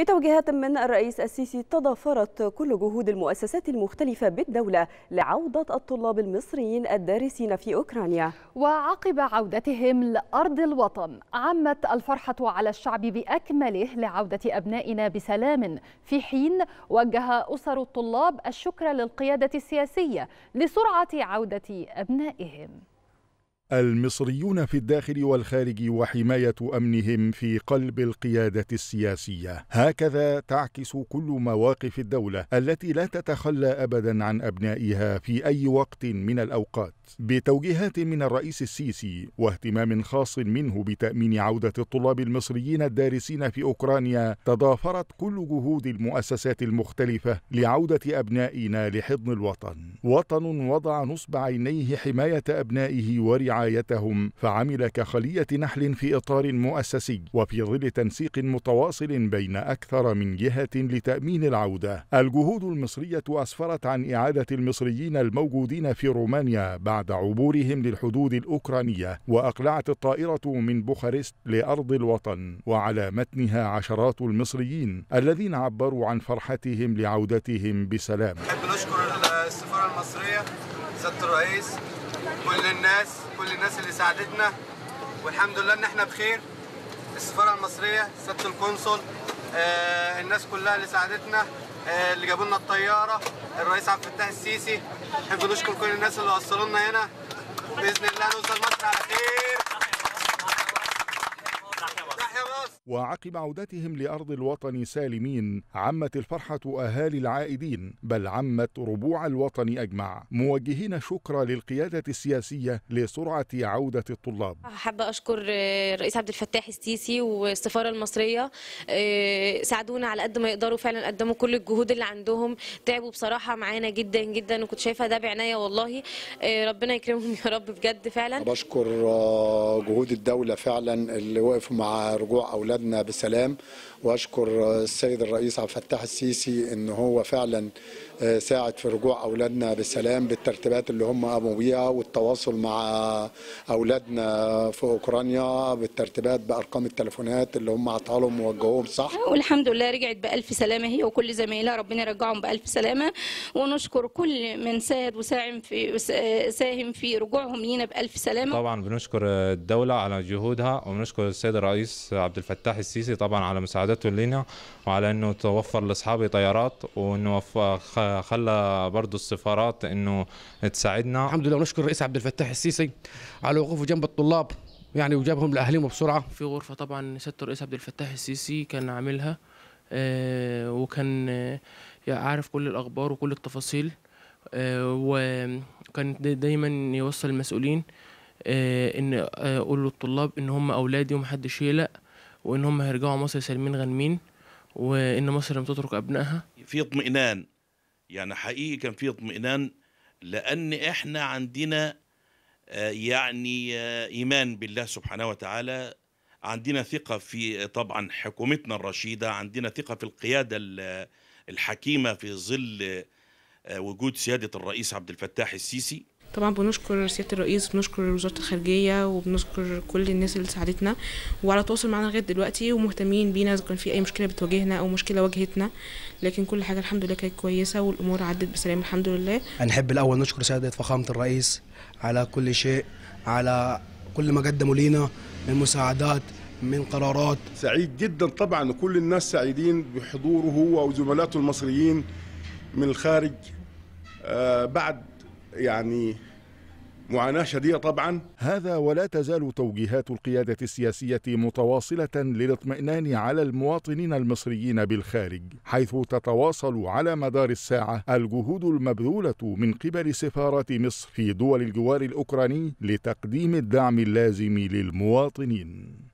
بتوجيهات من الرئيس السيسي تضافرت كل جهود المؤسسات المختلفة بالدولة لعودة الطلاب المصريين الدارسين في أوكرانيا وعقب عودتهم لأرض الوطن عمت الفرحة على الشعب بأكمله لعودة أبنائنا بسلام في حين وجه أسر الطلاب الشكر للقيادة السياسية لسرعة عودة أبنائهم المصريون في الداخل والخارج وحماية أمنهم في قلب القيادة السياسية هكذا تعكس كل مواقف الدولة التي لا تتخلى أبدا عن أبنائها في أي وقت من الأوقات بتوجيهات من الرئيس السيسي واهتمام خاص منه بتأمين عودة الطلاب المصريين الدارسين في أوكرانيا تضافرت كل جهود المؤسسات المختلفة لعودة أبنائنا لحضن الوطن وطن وضع نصب عينيه حماية أبنائه ورعايته رعايتهم فعمل كخلية نحل في إطار مؤسسي وفي ظل تنسيق متواصل بين أكثر من جهة لتأمين العودة الجهود المصرية أسفرت عن إعادة المصريين الموجودين في رومانيا بعد عبورهم للحدود الأوكرانية وأقلعت الطائرة من بوخارست لأرض الوطن وعلى متنها عشرات المصريين الذين عبروا عن فرحتهم لعودتهم بسلام نحب نشكر السفارة المصرية سيادة الرئيس كل الناس كل الناس اللي ساعدتنا والحمد لله ان احنا بخير السفاره المصريه سياده القنصل آه الناس كلها اللي ساعدتنا آه اللي جابوا لنا الطياره الرئيس عبد الفتاح السيسي نحب نشكر كل الناس اللي وصلوا لنا هنا باذن الله نوصل مصر على خير وعقب عودتهم لأرض الوطن سالمين عمت الفرحة أهالي العائدين بل عمت ربوع الوطن أجمع موجهين شكر للقيادة السياسية لسرعة عودة الطلاب حابة أشكر آه، الرئيس عبد الفتاح السيسي والسفارة المصرية آه، ساعدونا على قد ما يقدروا فعلا قدموا كل الجهود اللي عندهم تعبوا بصراحة معانا جدا جدا وكنت شايفة ده بعناية والله آه، ربنا يكرمهم يا رب بجد فعلا بشكر جهود الدولة فعلا اللي وقفوا مع رجوع أولاد بلدنا بسلام واشكر السيد الرئيس عبد الفتاح السيسي ان هو فعلا آه، ساعد في رجوع اولادنا بسلام بالترتيبات اللي هم قاموا بيها والتواصل مع اولادنا في اوكرانيا بالترتيبات بارقام التليفونات اللي هم عطاها لهم ووجهوهم صح آه، والحمد لله رجعت بالف سلامه هي وكل زمايلها ربنا يرجعهم بالف سلامه ونشكر كل من ساعد وساهم في ساهم في رجوعهم لينا بالف سلامه طبعا بنشكر الدوله على جهودها وبنشكر السيد الرئيس عبد الفتاح الفتاح السيسي طبعا على مساعدته لنا وعلى انه توفر لاصحابي طيارات وانه خلى برضه السفارات انه تساعدنا الحمد لله ونشكر الرئيس عبد الفتاح السيسي على وقوفه جنب الطلاب يعني وجابهم لاهاليهم بسرعه في غرفه طبعا سياده الرئيس عبد الفتاح السيسي كان عاملها آه، وكان آه، عارف كل الاخبار وكل التفاصيل آه، وكان دايما يوصل المسؤولين ان اقول للطلاب ان هم اولادي ومحدش يقلق وان هم هيرجعوا مصر سالمين غانمين وان مصر لم تترك ابنائها في اطمئنان يعني حقيقي كان في اطمئنان لان احنا عندنا آه، يعني آه، ايمان بالله سبحانه وتعالى عندنا ثقه في طبعا حكومتنا الرشيده عندنا ثقه في القياده الحكيمه في ظل آه، وجود سياده الرئيس عبد الفتاح السيسي طبعا بنشكر سياده الرئيس بنشكر وزاره الخارجيه وبنشكر كل الناس اللي ساعدتنا وعلى تواصل معنا لغايه دلوقتي ومهتمين بينا اذا كان في اي مشكله بتواجهنا او مشكله واجهتنا لكن كل حاجه الحمد لله كانت كويسه والامور عدت بسلام الحمد لله هنحب الاول نشكر سياده فخامه الرئيس على كل شيء على كل ما قدموا لينا من مساعدات من قرارات سعيد جدا طبعا كل الناس سعيدين بحضوره هو وزملاته المصريين من الخارج آه، بعد يعني معاناة شديدة طبعا هذا ولا تزال توجيهات القيادة السياسية متواصلة للاطمئنان على المواطنين المصريين بالخارج حيث تتواصل على مدار الساعة الجهود المبذولة من قبل سفارات مصر في دول الجوار الأوكراني لتقديم الدعم اللازم للمواطنين